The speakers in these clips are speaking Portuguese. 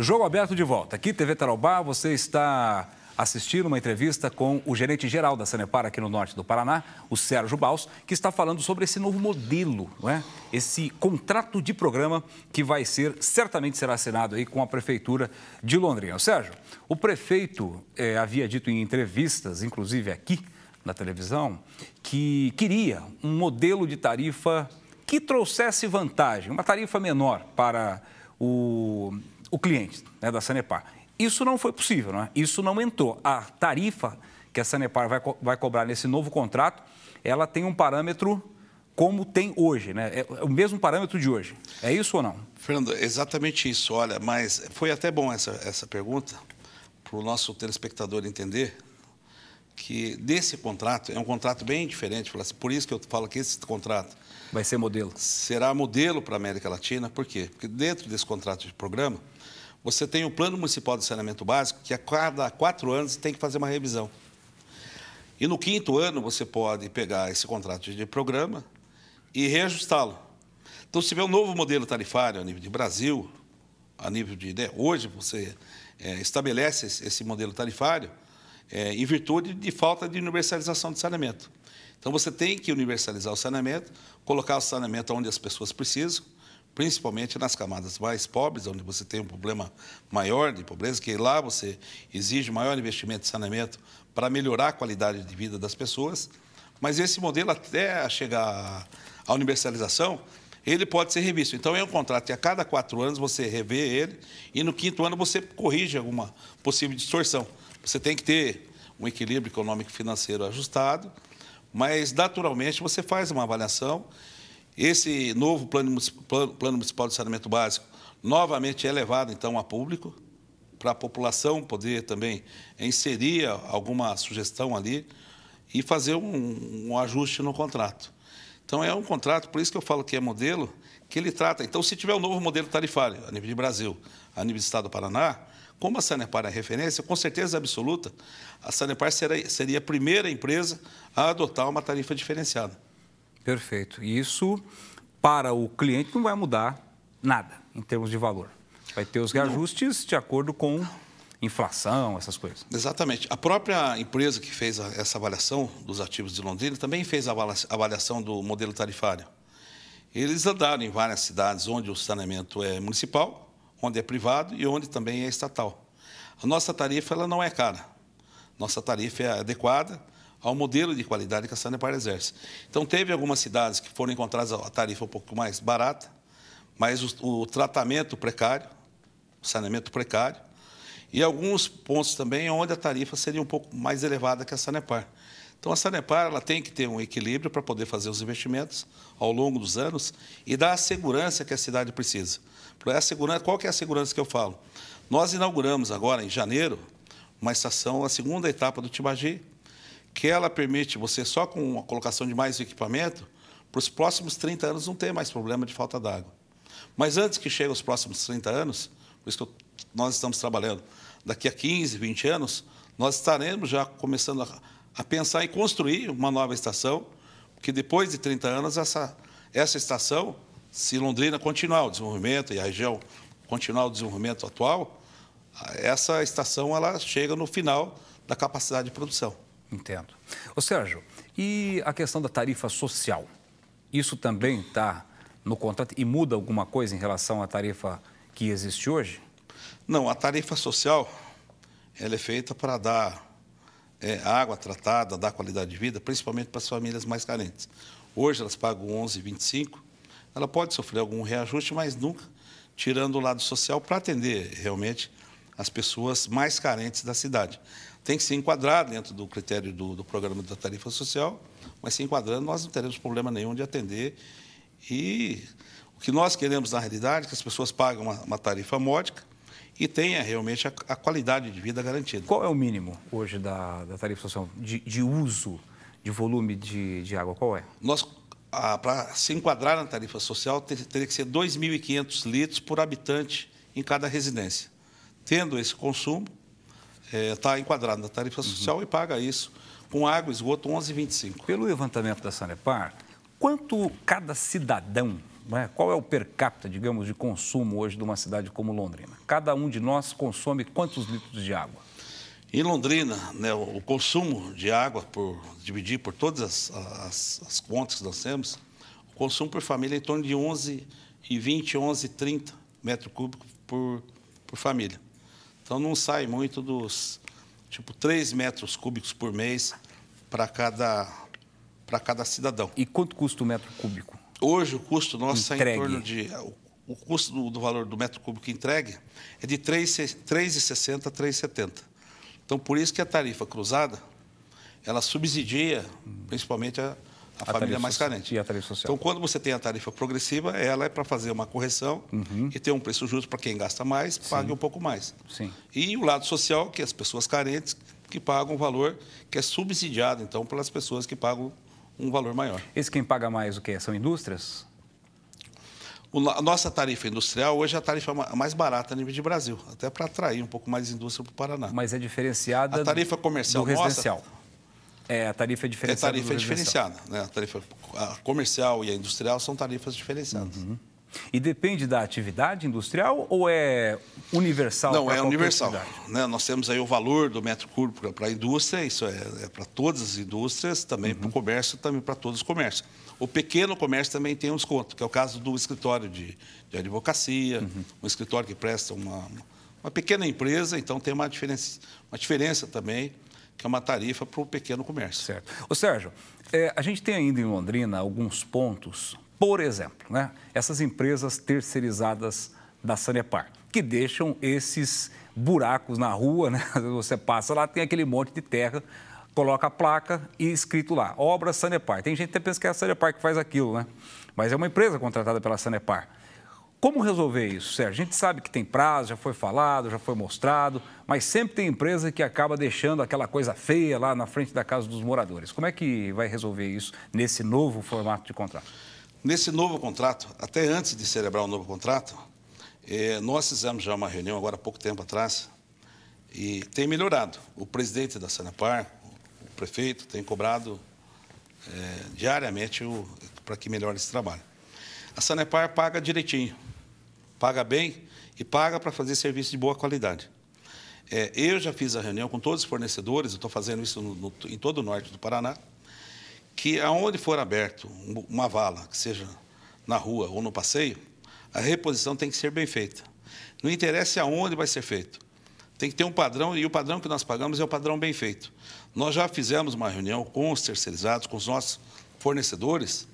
Jogo aberto de volta. Aqui, TV Tarobá, você está assistindo uma entrevista com o gerente-geral da Sanepar aqui no norte do Paraná, o Sérgio Baus, que está falando sobre esse novo modelo, não é? esse contrato de programa que vai ser, certamente será assinado aí com a Prefeitura de Londrina. Sérgio, o prefeito é, havia dito em entrevistas, inclusive aqui na televisão, que queria um modelo de tarifa que trouxesse vantagem, uma tarifa menor para o o cliente né, da Sanepar. Isso não foi possível, não é? isso não entrou. A tarifa que a Sanepar vai, co vai cobrar nesse novo contrato, ela tem um parâmetro como tem hoje, né? É, é o mesmo parâmetro de hoje. É isso ou não? Fernando, exatamente isso. Olha, mas foi até bom essa, essa pergunta para o nosso telespectador entender que desse contrato, é um contrato bem diferente, assim, por isso que eu falo que esse contrato... Vai ser modelo. Será modelo para a América Latina, por quê? Porque dentro desse contrato de programa, você tem o Plano Municipal de Saneamento Básico, que a cada quatro anos tem que fazer uma revisão. E no quinto ano, você pode pegar esse contrato de programa e reajustá-lo. Então, se tiver um novo modelo tarifário a nível de Brasil, a nível de... Né, hoje, você é, estabelece esse modelo tarifário é, em virtude de falta de universalização de saneamento. Então, você tem que universalizar o saneamento, colocar o saneamento onde as pessoas precisam, principalmente nas camadas mais pobres, onde você tem um problema maior de pobreza, que lá você exige maior investimento de saneamento para melhorar a qualidade de vida das pessoas. Mas esse modelo, até chegar à universalização, ele pode ser revisto. Então, é um contrato que a cada quatro anos você revê ele e no quinto ano você corrige alguma possível distorção. Você tem que ter um equilíbrio econômico e financeiro ajustado, mas naturalmente você faz uma avaliação. Esse novo plano, plano, plano municipal de saneamento básico novamente é levado então a público para a população poder também inserir alguma sugestão ali e fazer um, um, ajuste no contrato. Então, é um contrato, por isso que eu falo que é modelo, que ele trata. Então, se tiver um novo modelo tarifário, a nível de Brasil, a nível do Estado do Paraná, como a Sanepar é referência, com certeza absoluta, a Sanepar seria, seria a primeira empresa a adotar uma tarifa diferenciada. Perfeito. E isso, para o cliente, não vai mudar nada em termos de valor. Vai ter os reajustes de acordo com inflação, essas coisas. Exatamente. A própria empresa que fez essa avaliação dos ativos de Londrina também fez a avaliação do modelo tarifário. Eles andaram em várias cidades onde o saneamento é municipal onde é privado e onde também é estatal. A nossa tarifa ela não é cara. Nossa tarifa é adequada ao modelo de qualidade que a Sanepar exerce. Então, teve algumas cidades que foram encontradas a tarifa um pouco mais barata, mas o, o tratamento precário, o saneamento precário, e alguns pontos também onde a tarifa seria um pouco mais elevada que a Sanepar. Então, a Sanepar ela tem que ter um equilíbrio para poder fazer os investimentos ao longo dos anos e dar a segurança que a cidade precisa. É a segurança, qual que é a segurança que eu falo? Nós inauguramos agora, em janeiro, uma estação, a segunda etapa do Tibagi, que ela permite você, só com a colocação de mais equipamento, para os próximos 30 anos não ter mais problema de falta d'água. Mas antes que chegue os próximos 30 anos, por isso que eu, nós estamos trabalhando, daqui a 15, 20 anos, nós estaremos já começando a a pensar em construir uma nova estação, porque depois de 30 anos, essa, essa estação, se Londrina continuar o desenvolvimento e a região continuar o desenvolvimento atual, essa estação ela chega no final da capacidade de produção. Entendo. Ô Sérgio, e a questão da tarifa social? Isso também está no contrato e muda alguma coisa em relação à tarifa que existe hoje? Não, a tarifa social ela é feita para dar é, água tratada dá qualidade de vida, principalmente para as famílias mais carentes. Hoje elas pagam 11,25. Ela pode sofrer algum reajuste, mas nunca tirando o lado social para atender realmente as pessoas mais carentes da cidade. Tem que se enquadrar dentro do critério do, do programa da tarifa social, mas se enquadrando, nós não teremos problema nenhum de atender. E o que nós queremos, na realidade, é que as pessoas paguem uma, uma tarifa módica, e tenha realmente a, a qualidade de vida garantida. Qual é o mínimo hoje da, da tarifa social de, de uso, de volume de, de água? Qual é? Nós ah, para se enquadrar na tarifa social, teria que ser 2.500 litros por habitante em cada residência. Tendo esse consumo, está é, tá enquadrado na tarifa uhum. social uhum. e paga isso com água, esgoto, 11,25. Pelo levantamento da Sanepar, quanto cada cidadão né? Qual é o per capita, digamos, de consumo hoje de uma cidade como Londrina? Cada um de nós consome quantos litros de água? Em Londrina, né, o consumo de água, por dividir por todas as, as, as contas que nós temos, o consumo por família é em torno de 11 e 20, 11, 30 metros cúbicos por, por família. Então não sai muito dos tipo 3 metros cúbicos por mês para cada, cada cidadão. E quanto custa o metro cúbico? Hoje o custo nosso está é em torno de. O, custo do, do, valor do metro cúbico entregue é de 3,60 a 3,70. Então, por isso que a tarifa cruzada, ela subsidia principalmente a, a, a família mais carente. E a tarifa social. Então, quando você tem a tarifa progressiva, ela é para fazer uma correção uhum. e ter um preço justo para quem gasta mais, Sim. pague um pouco mais. Sim. E o lado social, que é as pessoas carentes, que pagam um valor que é subsidiado, então, pelas pessoas que pagam um valor maior. Esse quem paga mais o que são indústrias? a nossa tarifa industrial hoje é a tarifa mais barata a nível de Brasil, até para atrair um pouco mais indústria para o Paraná. Mas é diferenciada. A tarifa comercial do residencial. Nossa, é, a tarifa é diferenciada. É tarifa é diferenciada. Né? A tarifa comercial e a industrial são tarifas diferenciadas. Uhum. E depende da atividade industrial ou é universal? Não, é universal. Né? Nós temos aí o valor do metro cúbico para a indústria, isso é, é para todas as indústrias, também uhum. para o comércio, também para todos os comércios. O pequeno comércio também tem um desconto, que é o caso do escritório de, de advocacia, uhum. um escritório que presta uma, uma pequena empresa, então tem uma diferença, uma diferença também, que é uma tarifa para o pequeno comércio. Certo. Ô Sérgio, é, a gente tem ainda em Londrina alguns pontos por exemplo, né, essas empresas terceirizadas da Sanepar, que deixam esses buracos na rua, né? você passa lá, tem aquele monte de terra, coloca a placa e escrito lá, obra Sanepar. Tem gente que até pensa que é a Sanepar que faz aquilo, né? Mas é uma empresa contratada pela Sanepar. Como resolver isso, Sérgio? A gente sabe que tem prazo, já foi falado, já foi mostrado, mas sempre tem empresa que acaba deixando aquela coisa feia lá na frente da casa dos moradores. Como é que vai resolver isso nesse novo formato de contrato? Nesse novo contrato, até antes de celebrar o um novo contrato, eh, nós fizemos já uma reunião agora há pouco tempo atrás e tem melhorado. O presidente da Sanepar, o prefeito, tem cobrado eh, diariamente para que melhore esse trabalho. A Sanepar paga direitinho, paga bem e paga para fazer serviço de boa qualidade. É, eu já fiz a reunião com todos os fornecedores, estou fazendo isso no, no, em todo o norte do Paraná, que aonde for aberto uma vala, que seja na rua ou no passeio, a reposição tem que ser bem feita. Não interessa aonde vai ser feito. Tem que ter um padrão, e o padrão que nós pagamos é o padrão bem feito. Nós já fizemos uma reunião com os terceirizados, com os nossos fornecedores,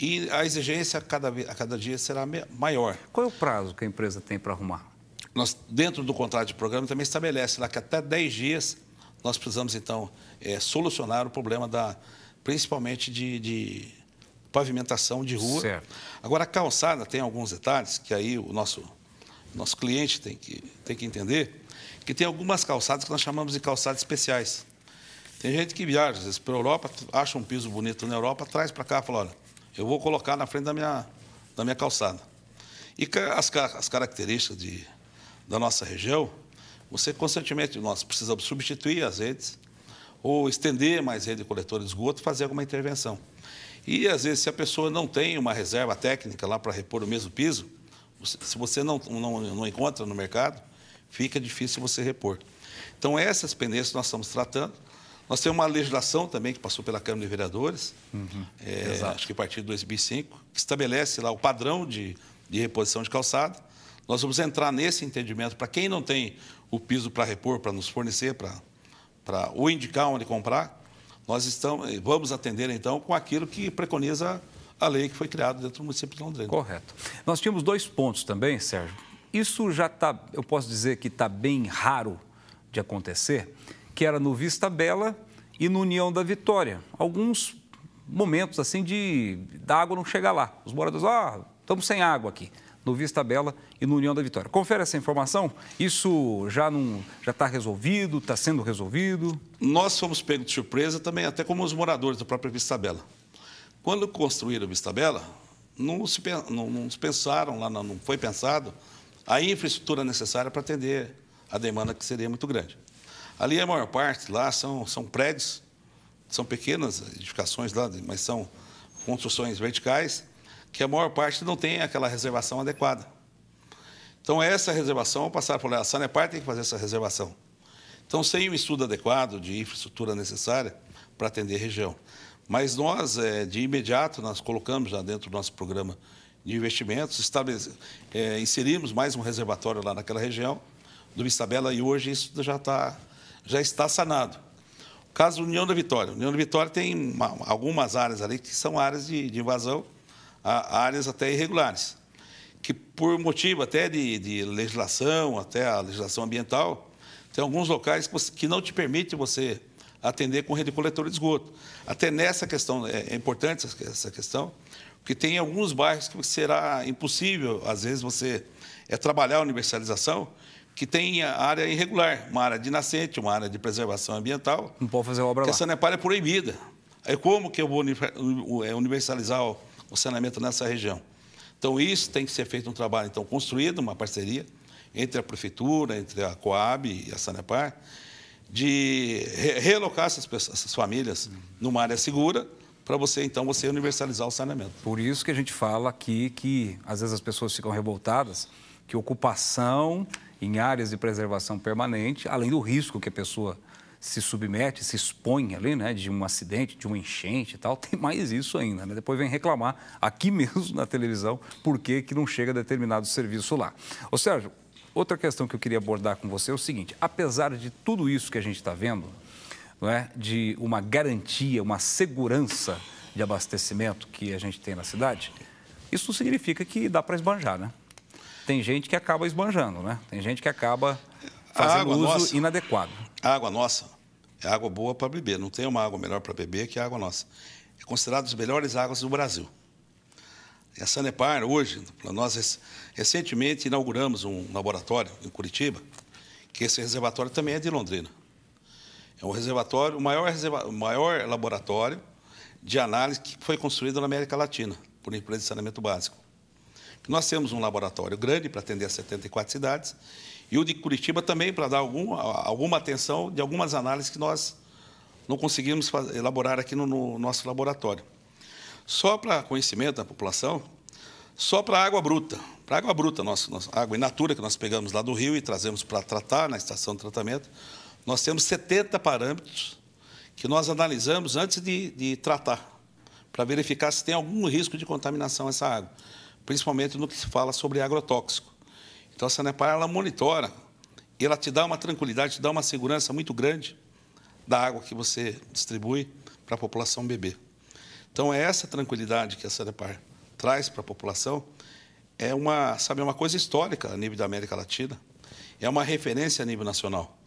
e a exigência a cada, a cada dia será maior. Qual é o prazo que a empresa tem para arrumar? Nós, dentro do contrato de programa, também estabelece lá que até 10 dias nós precisamos, então, é, solucionar o problema da principalmente de, de pavimentação de rua. Certo. Agora, a calçada tem alguns detalhes que aí o nosso, nosso cliente tem que, tem que entender, que tem algumas calçadas que nós chamamos de calçadas especiais. Tem gente que viaja, às vezes, para a Europa, acha um piso bonito na Europa, traz para cá e fala, olha, eu vou colocar na frente da minha, da minha calçada. E as, as características de, da nossa região, você constantemente, nós precisamos substituir as redes, ou estender mais rede coletora de esgoto, fazer alguma intervenção. E, às vezes, se a pessoa não tem uma reserva técnica lá para repor o mesmo piso, se você não, não, não encontra no mercado, fica difícil você repor. Então, essas pendências nós estamos tratando. Nós temos uma legislação também que passou pela Câmara de Vereadores, uhum. é, acho que a partir de 2005, que estabelece lá o padrão de, de reposição de calçada. Nós vamos entrar nesse entendimento para quem não tem o piso para repor, para nos fornecer, para para o indicar onde comprar, nós estamos, vamos atender então com aquilo que preconiza a lei que foi criada dentro do município de Londrina. Correto. Nós tínhamos dois pontos também, Sérgio. Isso já está, eu posso dizer que está bem raro de acontecer, que era no Vista Bela e no União da Vitória. Alguns momentos assim de da água não chegar lá. Os moradores, ah, estamos sem água aqui no Vista Bela e no União da Vitória. Confere essa informação? Isso já não já está resolvido, está sendo resolvido? Nós fomos pegos de surpresa também, até como os moradores da própria Vista Bela. Quando construíram a Vista Bela, não se, não, não se pensaram lá, não foi pensado a infraestrutura necessária para atender a demanda que seria muito grande. Ali a maior parte lá são, são prédios, são pequenas edificações lá, mas são construções verticais que a maior parte não tem aquela reservação adequada. Então, essa reservação, passar por a Sanepar tem que fazer essa reservação. Então, sem o um estudo adequado de infraestrutura necessária para atender a região. Mas nós, é, de imediato, nós colocamos já dentro do nosso programa de investimentos, é, inserimos mais um reservatório lá naquela região do Vistabela e hoje isso já, está já está sanado. O caso União da Vitória. União da Vitória tem uma, algumas áreas ali que são áreas de, de invasão a áreas até irregulares, que por motivo até de, de legislação, até a legislação ambiental, tem alguns locais que, você, que não te permite você atender com rede coletora de esgoto. Até nessa questão, é, é importante essa questão, porque tem alguns bairros que será impossível, às vezes, você é trabalhar a universalização, que tem área irregular, uma área de nascente, uma área de preservação ambiental. Não pode fazer obra que lá. Que a Sanepar é proibida. Aí como que eu vou é, universalizar o saneamento nessa região. Então, isso tem que ser feito um trabalho, então, construído, uma parceria entre a Prefeitura, entre a Coab e a Sanepar, de relocar essas, pessoas, essas famílias numa área segura, para você, então, você universalizar o saneamento. Por isso que a gente fala aqui que, às vezes, as pessoas ficam revoltadas, que ocupação em áreas de preservação permanente, além do risco que a pessoa se submete, se expõe ali, né, de um acidente, de um enchente e tal, tem mais isso ainda, né? Depois vem reclamar aqui mesmo na televisão por que, não chega determinado serviço lá. Ô Sérgio, outra questão que eu queria abordar com você é o seguinte, apesar de tudo isso que a gente está vendo, não é, de uma garantia, uma segurança de abastecimento que a gente tem na cidade, isso não significa que dá para esbanjar, né? Tem gente que acaba esbanjando, né? Tem gente que acaba fazendo água, uso nossa. inadequado água nossa é água boa para beber. Não tem uma água melhor para beber que a água nossa. É considerada as melhores águas do Brasil. E a Sanepar, hoje, nós recentemente inauguramos um laboratório em Curitiba, que esse reservatório também é de Londrina. É um reservatório, o maior, reserva, maior laboratório de análise que foi construído na América Latina, por empresa de saneamento básico. Nós temos um laboratório grande para atender a 74 cidades e o de Curitiba também, para dar alguma, alguma atenção de algumas análises que nós não conseguimos elaborar aqui no, no nosso laboratório. Só para conhecimento da população, só para água bruta, para água bruta, nossa, nossa, água in natura que nós pegamos lá do rio e trazemos para tratar na estação de tratamento, nós temos 70 parâmetros que nós analisamos antes de, de tratar, para verificar se tem algum risco de contaminação essa água, principalmente no que se fala sobre agrotóxico. Então a Sanepar ela monitora e ela te dá uma tranquilidade, te dá uma segurança muito grande da água que você distribui para a população beber. Então é essa tranquilidade que a Sanepar traz para a população é uma, sabe, é uma coisa histórica a nível da América Latina. É uma referência a nível nacional.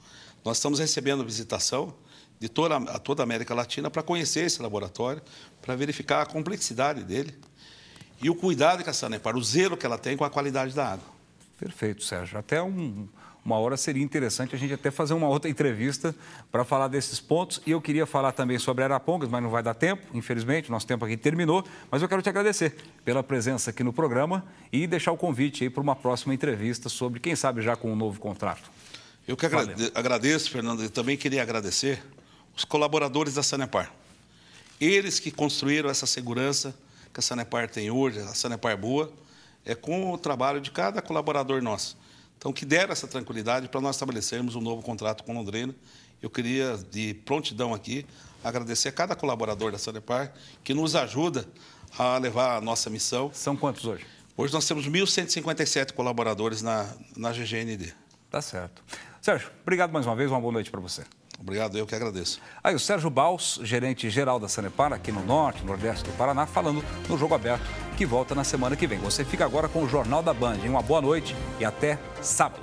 Nós estamos recebendo visitação de toda a toda a América Latina para conhecer esse laboratório, para verificar a complexidade dele e o cuidado que a Sanepar, o zelo que ela tem com a qualidade da água. Perfeito, Sérgio. Até um, uma hora seria interessante a gente até fazer uma outra entrevista para falar desses pontos. E eu queria falar também sobre Arapongas, mas não vai dar tempo, infelizmente, nosso tempo aqui terminou. Mas eu quero te agradecer pela presença aqui no programa e deixar o convite para uma próxima entrevista sobre, quem sabe, já com um novo contrato. Eu que Valeu. agradeço, Fernando, e também queria agradecer os colaboradores da Sanepar. Eles que construíram essa segurança que a Sanepar tem hoje, a Sanepar é boa é com o trabalho de cada colaborador nosso. Então, que dera essa tranquilidade para nós estabelecermos um novo contrato com Londrina. Eu queria, de prontidão aqui, agradecer a cada colaborador da Sanepar que nos ajuda a levar a nossa missão. São quantos hoje? Hoje nós temos 1.157 colaboradores na, na GGND. Tá certo. Sérgio, obrigado mais uma vez, uma boa noite para você. Obrigado, eu que agradeço. Aí o Sérgio Baus, gerente geral da Sanepar, aqui no norte, nordeste do Paraná, falando no Jogo Aberto, que volta na semana que vem. Você fica agora com o Jornal da Band. Uma boa noite e até sábado.